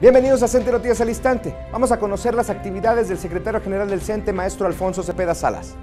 Bienvenidos a Centro Noticias al Instante. Vamos a conocer las actividades del secretario general del Cente, maestro Alfonso Cepeda Salas.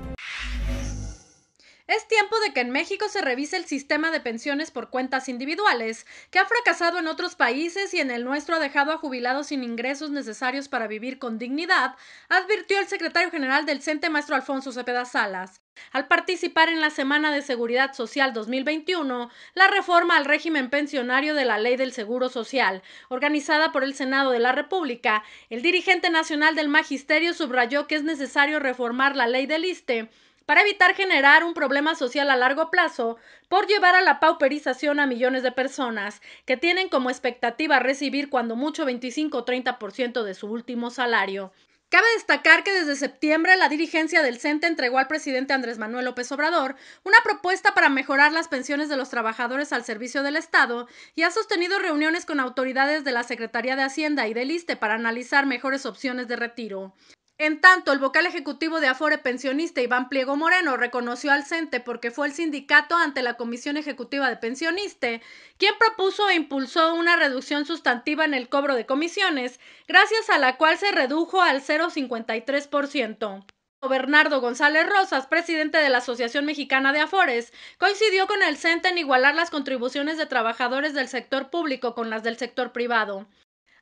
Es tiempo de que en México se revise el sistema de pensiones por cuentas individuales, que ha fracasado en otros países y en el nuestro ha dejado a jubilados sin ingresos necesarios para vivir con dignidad, advirtió el secretario general del CENTE, maestro Alfonso Cepeda Salas. Al participar en la Semana de Seguridad Social 2021, la reforma al régimen pensionario de la Ley del Seguro Social, organizada por el Senado de la República, el dirigente nacional del Magisterio subrayó que es necesario reformar la ley del ISTE para evitar generar un problema social a largo plazo por llevar a la pauperización a millones de personas que tienen como expectativa recibir cuando mucho 25 o 30% de su último salario. Cabe destacar que desde septiembre la dirigencia del CENTE entregó al presidente Andrés Manuel López Obrador una propuesta para mejorar las pensiones de los trabajadores al servicio del Estado y ha sostenido reuniones con autoridades de la Secretaría de Hacienda y del ISTE para analizar mejores opciones de retiro. En tanto, el vocal ejecutivo de Afore Pensionista Iván Pliego Moreno reconoció al CENTE porque fue el sindicato ante la Comisión Ejecutiva de Pensioniste quien propuso e impulsó una reducción sustantiva en el cobro de comisiones, gracias a la cual se redujo al 0,53%. Bernardo González Rosas, presidente de la Asociación Mexicana de Afores, coincidió con el CENTE en igualar las contribuciones de trabajadores del sector público con las del sector privado.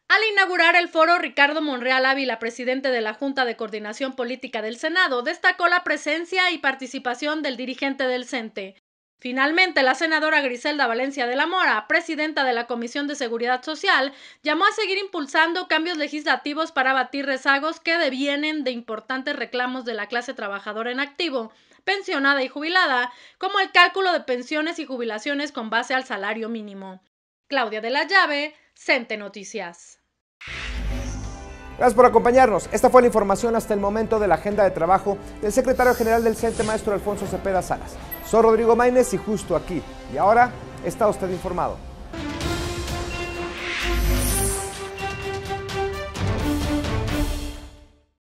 Al inaugurar el foro, Ricardo Monreal Ávila, presidente de la Junta de Coordinación Política del Senado, destacó la presencia y participación del dirigente del CENTE. Finalmente, la senadora Griselda Valencia de la Mora, presidenta de la Comisión de Seguridad Social, llamó a seguir impulsando cambios legislativos para abatir rezagos que devienen de importantes reclamos de la clase trabajadora en activo, pensionada y jubilada, como el cálculo de pensiones y jubilaciones con base al salario mínimo. Claudia de la Llave, Cente Noticias. Gracias por acompañarnos. Esta fue la información hasta el momento de la agenda de trabajo del secretario general del CENTE, maestro Alfonso Cepeda Salas. Soy Rodrigo Maínez y justo aquí. Y ahora está usted informado.